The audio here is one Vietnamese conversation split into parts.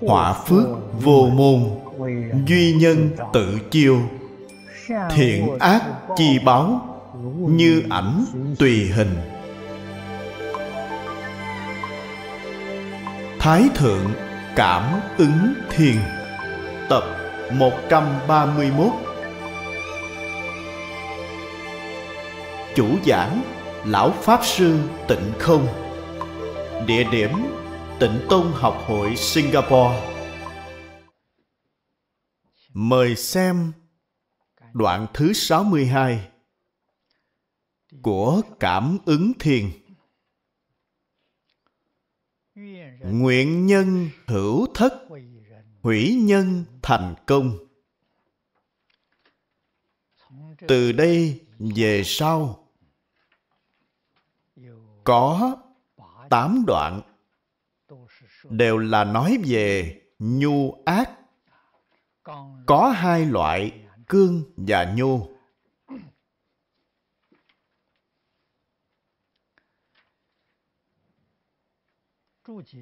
hỏa phước vô môn duy nhân tự chiêu thiện ác chi báo như ảnh tùy hình thái thượng cảm ứng thiền tập 131 chủ giảng lão pháp sư tịnh không địa điểm Tịnh Tôn Học hội Singapore Mời xem đoạn thứ 62 của Cảm ứng Thiền. Nguyện nhân hữu thất, hủy nhân thành công. Từ đây về sau, có tám đoạn đều là nói về nhu ác có hai loại cương và nhu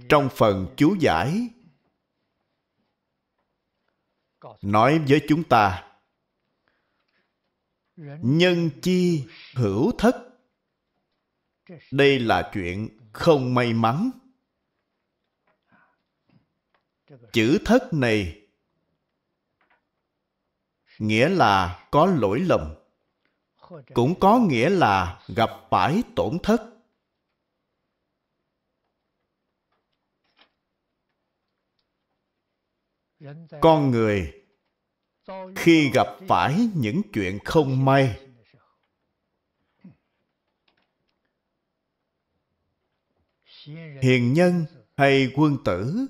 trong phần chú giải nói với chúng ta nhân chi hữu thất đây là chuyện không may mắn chữ thất này nghĩa là có lỗi lầm cũng có nghĩa là gặp phải tổn thất con người khi gặp phải những chuyện không may hiền nhân hay quân tử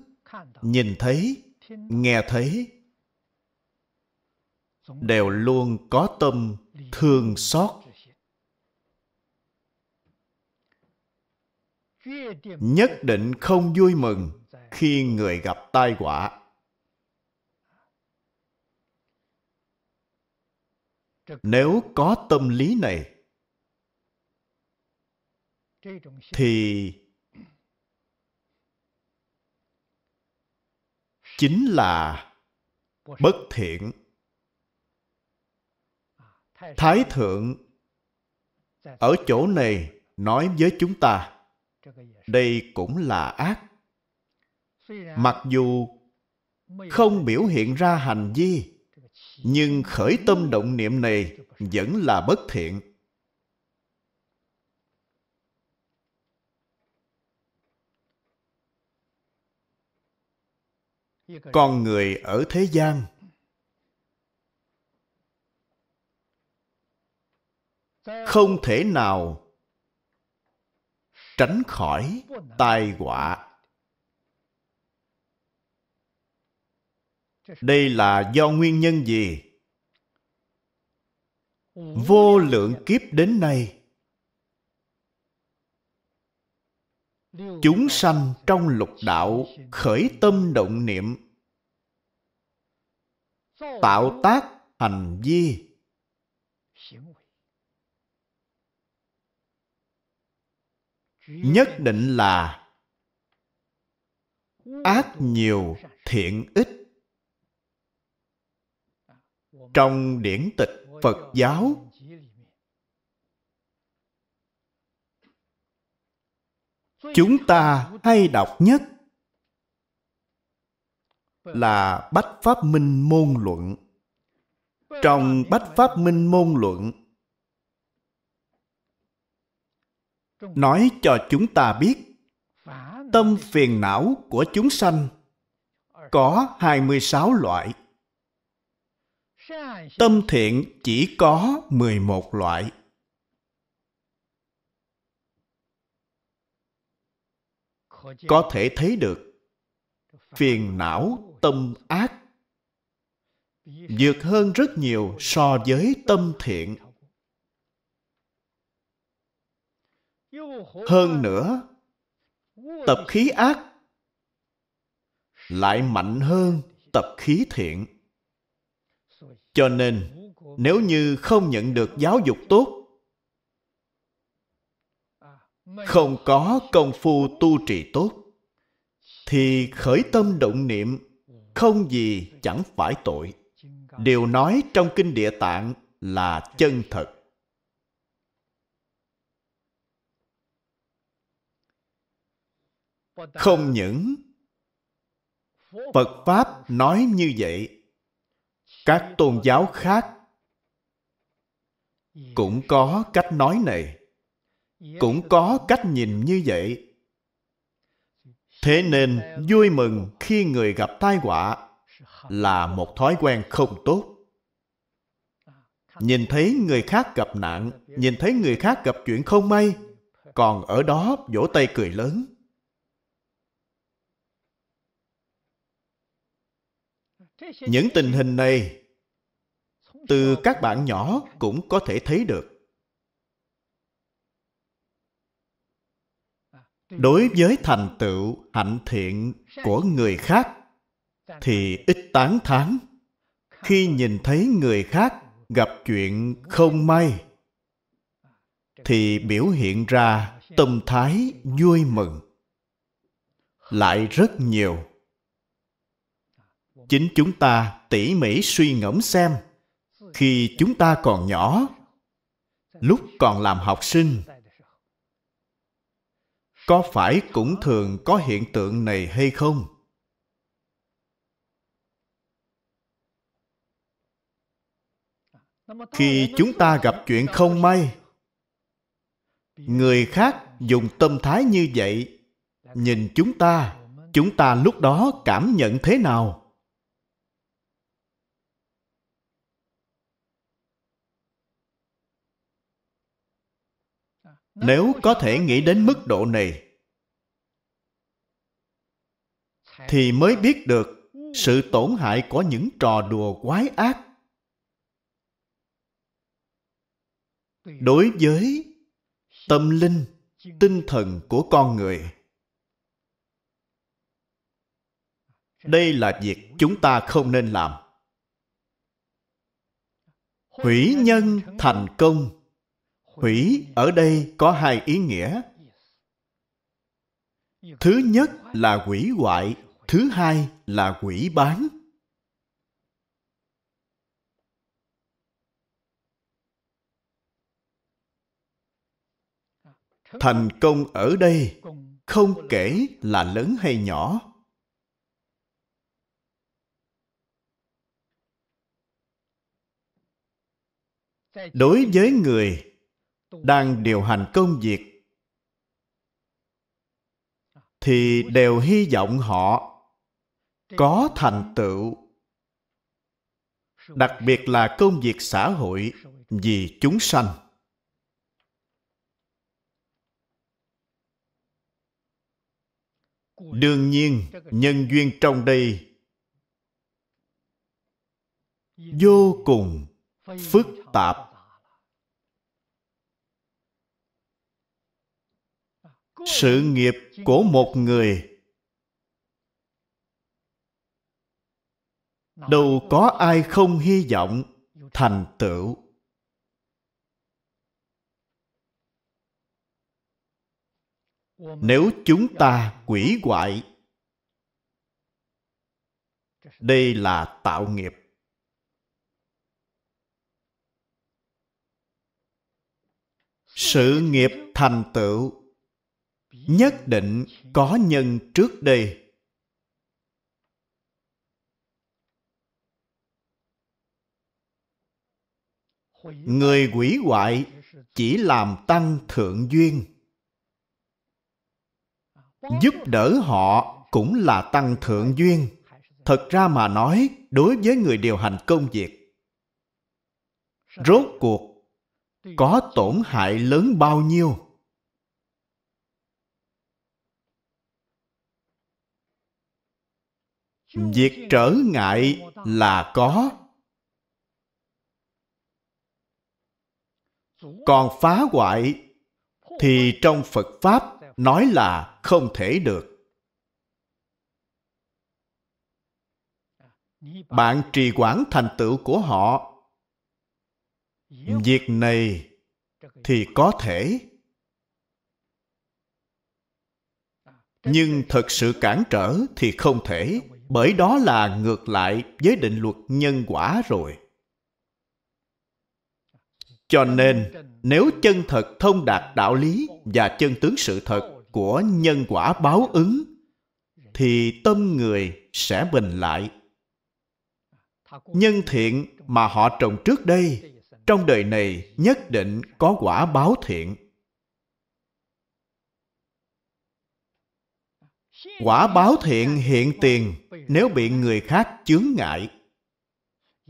nhìn thấy nghe thấy đều luôn có tâm thương xót nhất định không vui mừng khi người gặp tai họa nếu có tâm lý này thì chính là bất thiện thái thượng ở chỗ này nói với chúng ta đây cũng là ác mặc dù không biểu hiện ra hành vi nhưng khởi tâm động niệm này vẫn là bất thiện con người ở thế gian không thể nào tránh khỏi tai họa đây là do nguyên nhân gì vô lượng kiếp đến nay chúng sanh trong lục đạo khởi tâm động niệm tạo tác hành vi nhất định là ác nhiều thiện ít trong điển tịch phật giáo chúng ta hay đọc nhất là bách pháp minh môn luận trong bách pháp minh môn luận nói cho chúng ta biết tâm phiền não của chúng sanh có 26 loại. Tâm thiện chỉ có 11 loại. có thể thấy được phiền não tâm ác vượt hơn rất nhiều so với tâm thiện hơn nữa tập khí ác lại mạnh hơn tập khí thiện cho nên nếu như không nhận được giáo dục tốt không có công phu tu trì tốt thì khởi tâm động niệm không gì chẳng phải tội điều nói trong kinh địa tạng là chân thật không những phật pháp nói như vậy các tôn giáo khác cũng có cách nói này cũng có cách nhìn như vậy thế nên vui mừng khi người gặp tai họa là một thói quen không tốt nhìn thấy người khác gặp nạn nhìn thấy người khác gặp chuyện không may còn ở đó vỗ tay cười lớn những tình hình này từ các bạn nhỏ cũng có thể thấy được Ừ. đối với thành tựu hạnh thiện của người khác thì ít tán thán khi nhìn thấy người khác gặp chuyện không may thì biểu hiện ra tâm thái vui mừng lại rất nhiều chính chúng ta tỉ mỉ suy ngẫm xem khi chúng ta còn nhỏ lúc còn làm học sinh có phải cũng thường có hiện tượng này hay không khi chúng ta gặp chuyện không may người khác dùng tâm thái như vậy nhìn chúng ta chúng ta lúc đó cảm nhận thế nào nếu có thể nghĩ đến mức độ này thì mới biết được sự tổn hại của những trò đùa quái ác đối với tâm linh tinh thần của con người đây là việc chúng ta không nên làm hủy nhân thành công Hủy ở đây có hai ý nghĩa. Thứ nhất là hủy hoại, thứ hai là hủy bán. Thành công ở đây không kể là lớn hay nhỏ. Đối với người đang điều hành công việc thì đều hy vọng họ có thành tựu đặc biệt là công việc xã hội vì chúng sanh đương nhiên nhân duyên trong đây vô cùng phức tạp sự nghiệp của một người đâu có ai không hy vọng thành tựu nếu chúng ta quỷ hoại đây là tạo nghiệp sự nghiệp thành tựu nhất định có nhân trước đây người quỷ hoại chỉ làm tăng thượng duyên giúp đỡ họ cũng là tăng thượng duyên thật ra mà nói đối với người điều hành công việc rốt cuộc có tổn hại lớn bao nhiêu việc trở ngại là có còn phá hoại thì trong phật pháp nói là không thể được bạn trì quản thành tựu của họ việc này thì có thể nhưng thật sự cản trở thì không thể bởi đó là ngược lại với định luật nhân quả rồi. Cho nên, nếu chân thật thông đạt đạo lý và chân tướng sự thật của nhân quả báo ứng, thì tâm người sẽ bình lại. Nhân thiện mà họ trồng trước đây, trong đời này nhất định có quả báo thiện. Quả báo thiện hiện tiền nếu bị người khác chướng ngại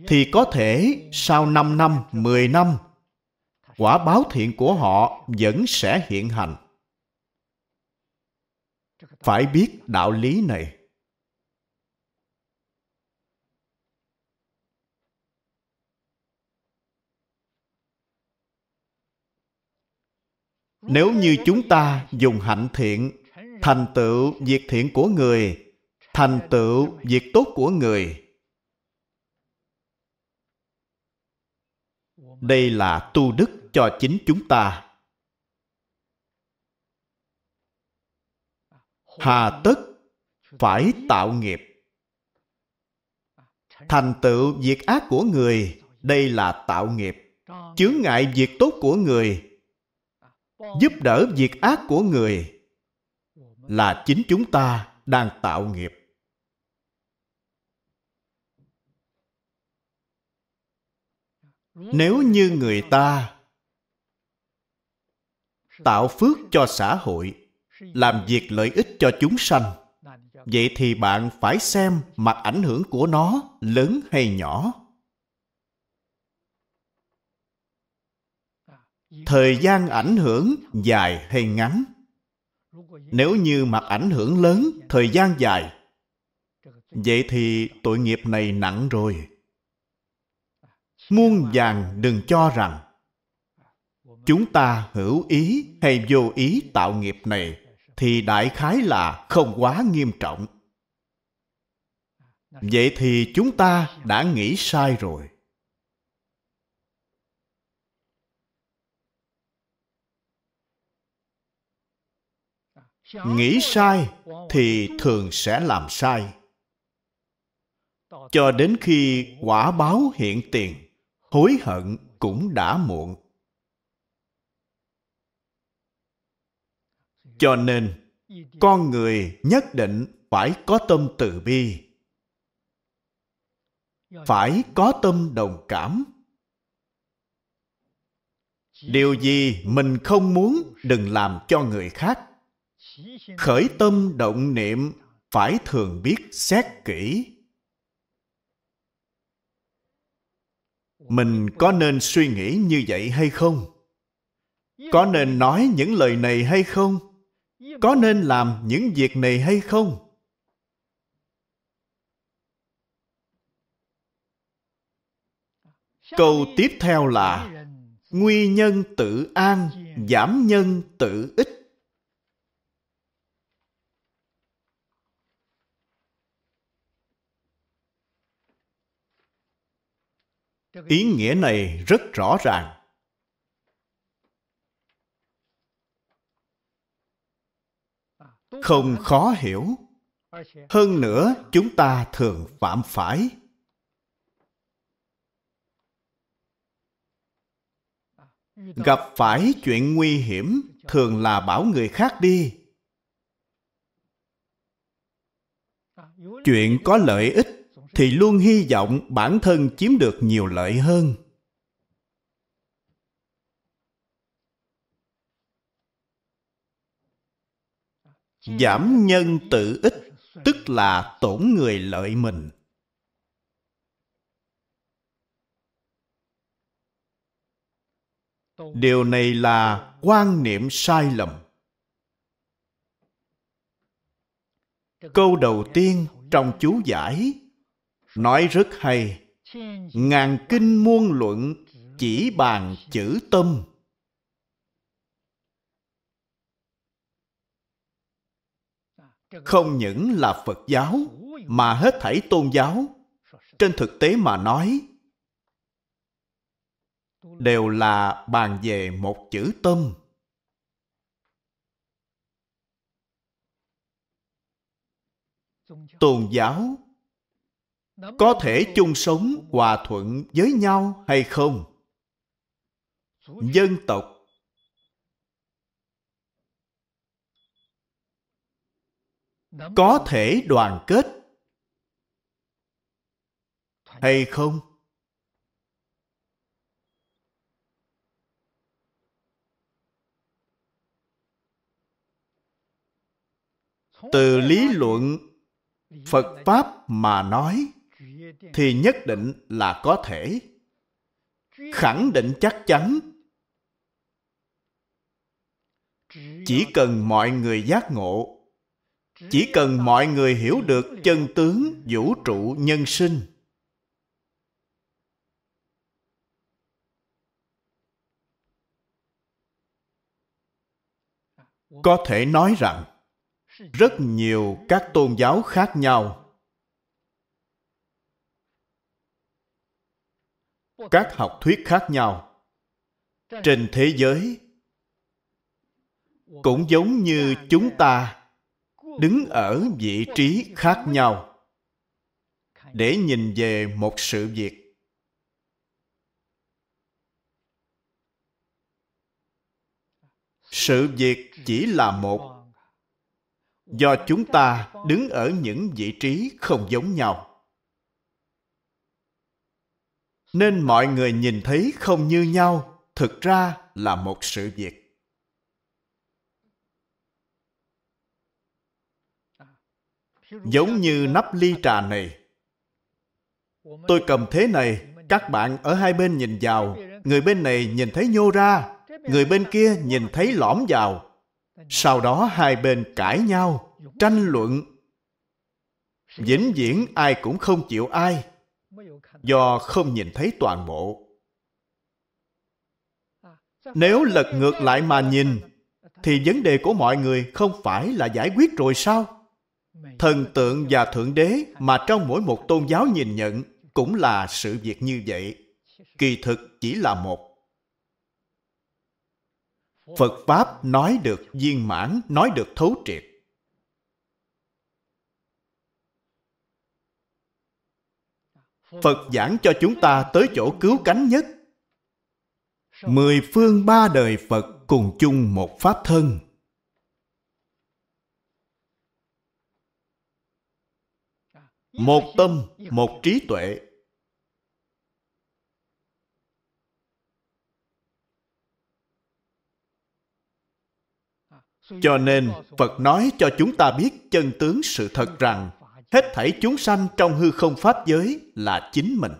thì có thể sau 5 năm, 10 năm quả báo thiện của họ vẫn sẽ hiện hành. Phải biết đạo lý này. Nếu như chúng ta dùng hạnh thiện thành tựu việc thiện của người thành tựu việc tốt của người đây là tu đức cho chính chúng ta hà tất phải tạo nghiệp thành tựu việc ác của người đây là tạo nghiệp chướng ngại việc tốt của người giúp đỡ việc ác của người là chính chúng ta đang tạo nghiệp nếu như người ta tạo phước cho xã hội làm việc lợi ích cho chúng sanh vậy thì bạn phải xem mặt ảnh hưởng của nó lớn hay nhỏ thời gian ảnh hưởng dài hay ngắn nếu như mặt ảnh hưởng lớn thời gian dài vậy thì tội nghiệp này nặng rồi muôn vàng đừng cho rằng chúng ta hữu ý hay vô ý tạo nghiệp này thì đại khái là không quá nghiêm trọng vậy thì chúng ta đã nghĩ sai rồi nghĩ sai thì thường sẽ làm sai cho đến khi quả báo hiện tiền hối hận cũng đã muộn. Cho nên, con người nhất định phải có tâm từ bi. Phải có tâm đồng cảm. Điều gì mình không muốn đừng làm cho người khác. Khởi tâm động niệm phải thường biết xét kỹ mình có nên suy nghĩ như vậy hay không có nên nói những lời này hay không có nên làm những việc này hay không câu tiếp theo là nguyên nhân tự an giảm nhân tự ích ý nghĩa này rất rõ ràng à, không khó hiểu hơn nữa chúng ta thường phạm phải à, gặp phải chuyện nguy hiểm thường là bảo người khác đi à, chuyện có lợi ích thì luôn hy vọng bản thân chiếm được nhiều lợi hơn giảm nhân tự ích tức là tổn người lợi mình điều này là quan niệm sai lầm câu đầu tiên trong chú giải nói rất hay ngàn kinh muôn luận chỉ bàn chữ tâm không những là phật giáo mà hết thảy tôn giáo trên thực tế mà nói đều là bàn về một chữ tâm tôn giáo có thể chung sống hòa thuận với nhau hay không dân tộc có thể đoàn kết hay không từ lý luận phật pháp mà nói thì nhất định là có thể khẳng định chắc chắn chỉ cần mọi người giác ngộ chỉ cần mọi người hiểu được chân tướng vũ trụ nhân sinh có thể nói rằng rất nhiều các tôn giáo khác nhau các học thuyết khác nhau trên thế giới cũng giống như chúng ta đứng ở vị trí khác nhau để nhìn về một sự việc sự việc chỉ là một do chúng ta đứng ở những vị trí không giống nhau nên mọi người nhìn thấy không như nhau thực ra là một sự việc giống như nắp ly trà này tôi cầm thế này các bạn ở hai bên nhìn vào người bên này nhìn thấy nhô ra người bên kia nhìn thấy lõm vào sau đó hai bên cãi nhau tranh luận vĩnh viễn ai cũng không chịu ai do không nhìn thấy toàn bộ. À, Nếu lật ngược lại mà nhìn, thì vấn đề của mọi người không phải là giải quyết rồi sao? Thần tượng và Thượng Đế mà trong mỗi một tôn giáo nhìn nhận cũng là sự việc như vậy. Kỳ thực chỉ là một. Phật Pháp nói được viên mãn, nói được thấu triệt Phật giảng cho chúng ta tới chỗ cứu cánh nhất. Mười phương ba đời Phật cùng chung một pháp thân. Một tâm, một trí tuệ. Cho nên, Phật nói cho chúng ta biết chân tướng sự thật rằng hết thảy chúng sanh trong hư không pháp giới là chính mình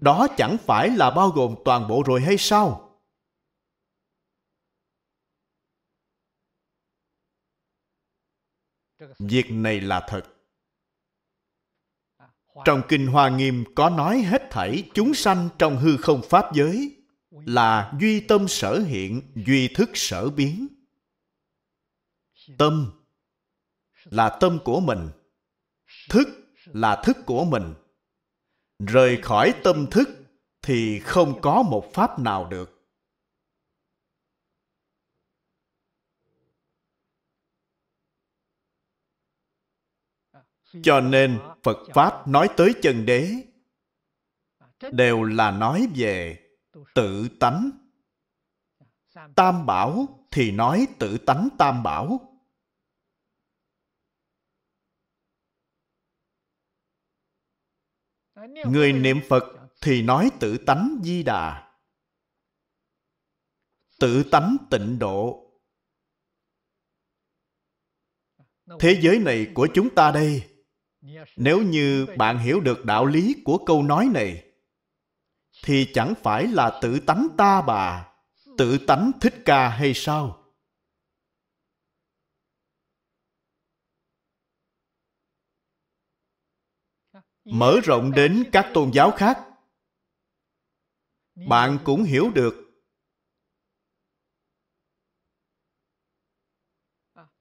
đó chẳng phải là bao gồm toàn bộ rồi hay sao việc này là thật trong kinh hoa nghiêm có nói hết thảy chúng sanh trong hư không pháp giới là duy tâm sở hiện duy thức sở biến tâm là tâm của mình thức là thức của mình rời khỏi tâm thức thì không có một pháp nào được cho nên phật pháp nói tới chân đế đều là nói về tự tánh tam bảo thì nói tự tánh tam bảo Người niệm Phật thì nói tự tánh di đà. Tự tánh tịnh độ. Thế giới này của chúng ta đây, nếu như bạn hiểu được đạo lý của câu nói này, thì chẳng phải là tự tánh ta bà, tự tánh thích ca hay sao? mở rộng đến các tôn giáo khác bạn cũng hiểu được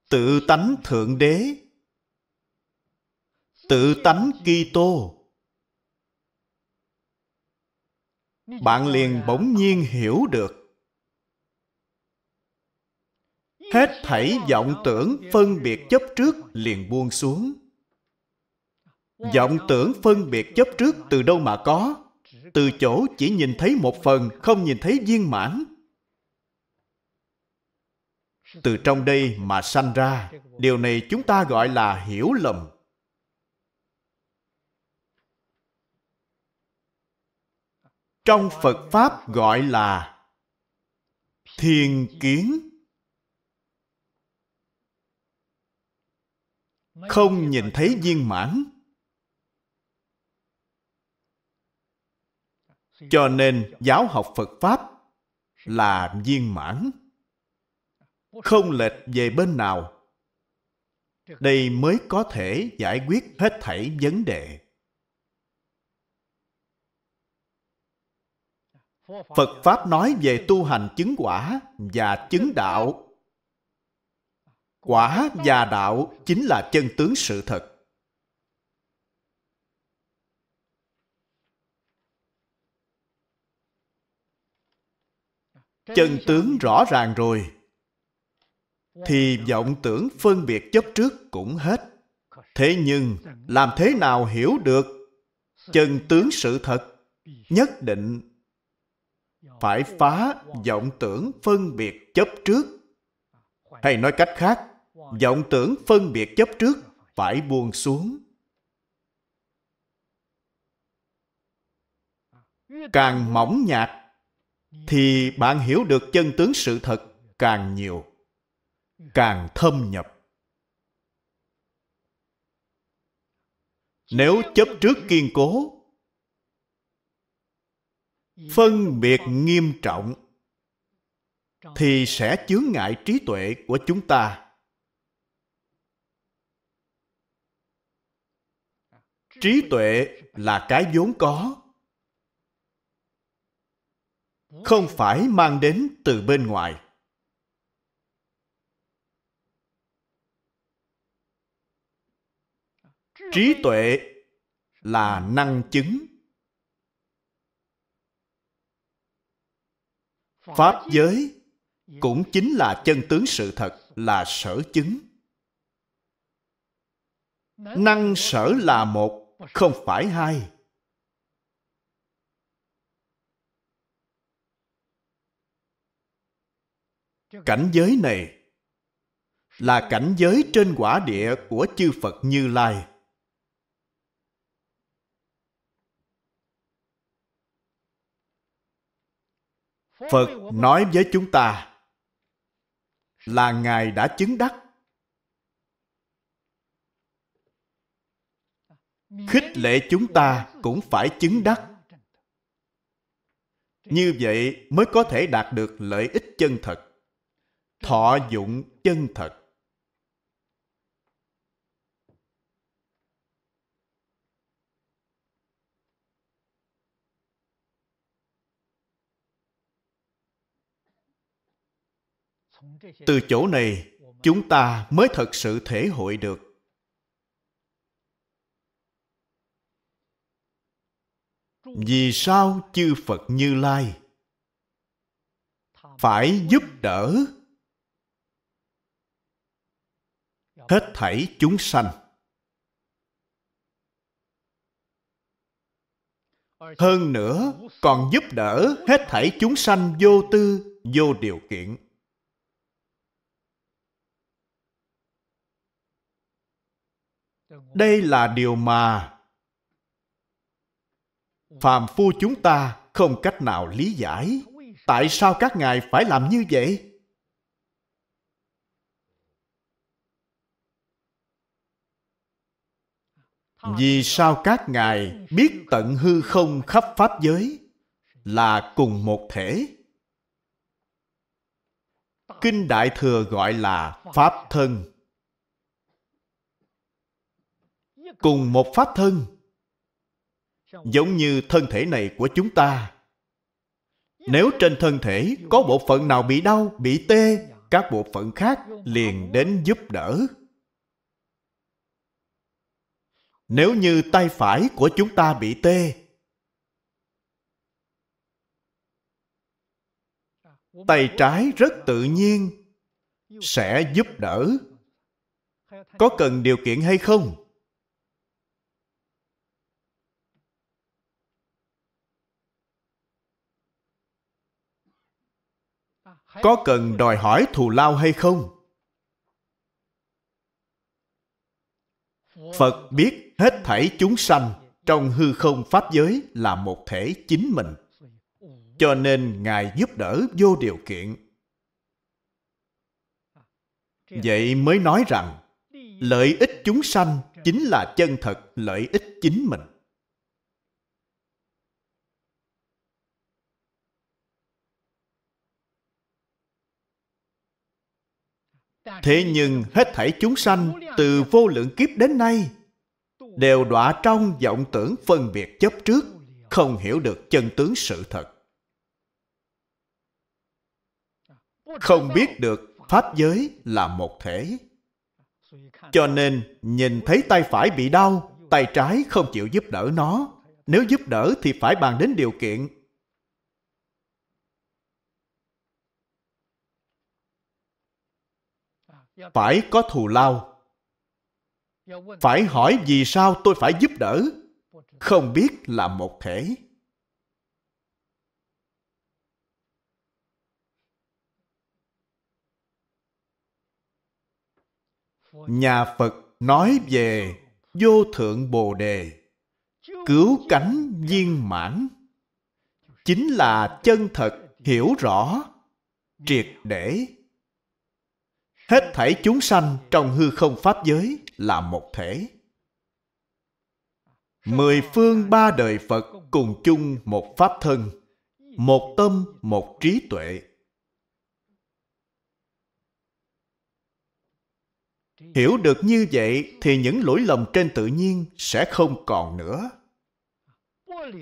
tự tánh thượng đế tự tánh Kitô bạn liền bỗng nhiên hiểu được hết thảy vọng tưởng phân biệt chấp trước liền buông xuống vọng tưởng phân biệt chấp trước từ đâu mà có từ chỗ chỉ nhìn thấy một phần không nhìn thấy viên mãn từ trong đây mà sanh ra điều này chúng ta gọi là hiểu lầm trong phật pháp gọi là thiền kiến không nhìn thấy viên mãn Cho nên giáo học Phật Pháp là viên mãn, không lệch về bên nào. Đây mới có thể giải quyết hết thảy vấn đề. Phật Pháp nói về tu hành chứng quả và chứng đạo. Quả và đạo chính là chân tướng sự thật. chân tướng rõ ràng rồi thì vọng tưởng phân biệt chấp trước cũng hết thế nhưng làm thế nào hiểu được chân tướng sự thật nhất định phải phá vọng tưởng phân biệt chấp trước hay nói cách khác vọng tưởng phân biệt chấp trước phải buông xuống càng mỏng nhạt thì bạn hiểu được chân tướng sự thật càng nhiều càng thâm nhập nếu chấp trước kiên cố phân biệt nghiêm trọng thì sẽ chướng ngại trí tuệ của chúng ta trí tuệ là cái vốn có không phải mang đến từ bên ngoài trí tuệ là năng chứng pháp giới cũng chính là chân tướng sự thật là sở chứng năng sở là một không phải hai Cảnh giới này là cảnh giới trên quả địa của chư Phật Như Lai. Phật nói với chúng ta là Ngài đã chứng đắc. Khích lệ chúng ta cũng phải chứng đắc. Như vậy mới có thể đạt được lợi ích chân thật thọ dụng chân thật từ chỗ này chúng ta mới thật sự thể hội được vì sao chư phật như lai phải giúp đỡ hết thảy chúng sanh. Hơn nữa, còn giúp đỡ hết thảy chúng sanh vô tư, vô điều kiện. Đây là điều mà phàm phu chúng ta không cách nào lý giải. Tại sao các ngài phải làm như vậy? vì sao các ngài biết tận hư không khắp pháp giới là cùng một thể kinh đại thừa gọi là pháp thân cùng một pháp thân giống như thân thể này của chúng ta nếu trên thân thể có bộ phận nào bị đau bị tê các bộ phận khác liền đến giúp đỡ nếu như tay phải của chúng ta bị tê tay trái rất tự nhiên sẽ giúp đỡ có cần điều kiện hay không có cần đòi hỏi thù lao hay không phật biết hết thảy chúng sanh trong hư không pháp giới là một thể chính mình cho nên ngài giúp đỡ vô điều kiện vậy mới nói rằng lợi ích chúng sanh chính là chân thật lợi ích chính mình thế nhưng hết thảy chúng sanh từ vô lượng kiếp đến nay đều đọa trong vọng tưởng phân biệt chấp trước không hiểu được chân tướng sự thật không biết được pháp giới là một thể cho nên nhìn thấy tay phải bị đau tay trái không chịu giúp đỡ nó nếu giúp đỡ thì phải bàn đến điều kiện phải có thù lao phải hỏi vì sao tôi phải giúp đỡ không biết là một thể nhà phật nói về vô thượng bồ đề cứu cánh viên mãn chính là chân thật hiểu rõ triệt để hết thảy chúng sanh trong hư không pháp giới là một thể mười phương ba đời phật cùng chung một pháp thân một tâm một trí tuệ hiểu được như vậy thì những lỗi lầm trên tự nhiên sẽ không còn nữa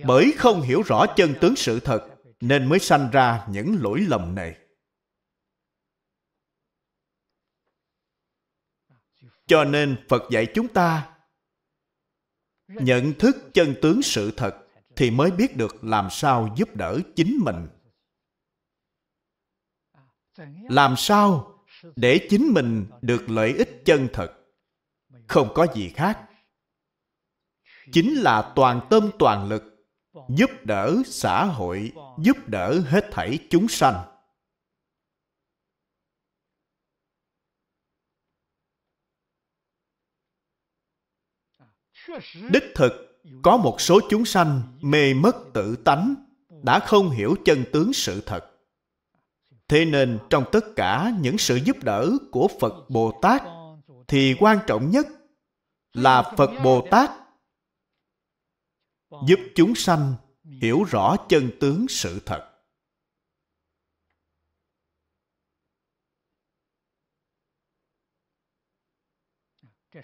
bởi không hiểu rõ chân tướng sự thật nên mới sanh ra những lỗi lầm này Cho nên Phật dạy chúng ta nhận thức chân tướng sự thật thì mới biết được làm sao giúp đỡ chính mình. Làm sao để chính mình được lợi ích chân thật? Không có gì khác. Chính là toàn tâm toàn lực giúp đỡ xã hội, giúp đỡ hết thảy chúng sanh. đích thực có một số chúng sanh mê mất tự tánh đã không hiểu chân tướng sự thật thế nên trong tất cả những sự giúp đỡ của phật bồ tát thì quan trọng nhất là phật bồ tát giúp chúng sanh hiểu rõ chân tướng sự thật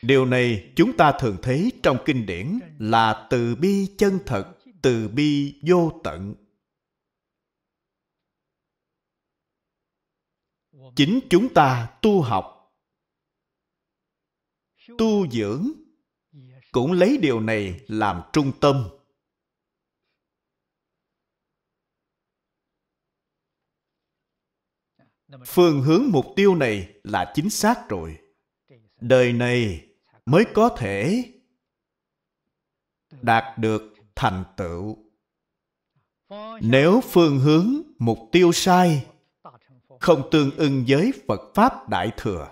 điều này chúng ta thường thấy trong kinh điển là từ bi chân thật từ bi vô tận chính chúng ta tu học tu dưỡng cũng lấy điều này làm trung tâm phương hướng mục tiêu này là chính xác rồi đời này mới có thể đạt được thành tựu nếu phương hướng mục tiêu sai không tương ưng với phật pháp đại thừa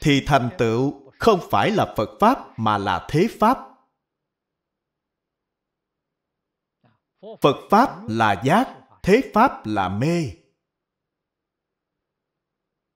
thì thành tựu không phải là phật pháp mà là thế pháp phật pháp là giác thế pháp là mê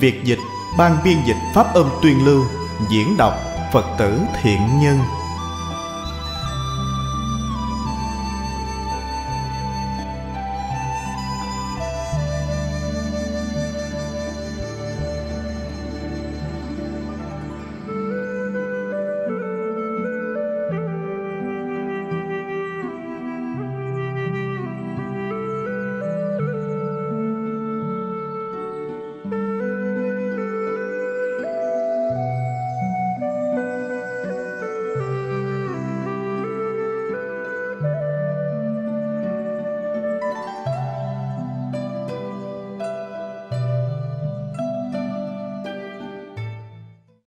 Việt dịch Ban biên dịch Pháp âm Tuyên Lưu Diễn đọc Phật tử Thiện Nhân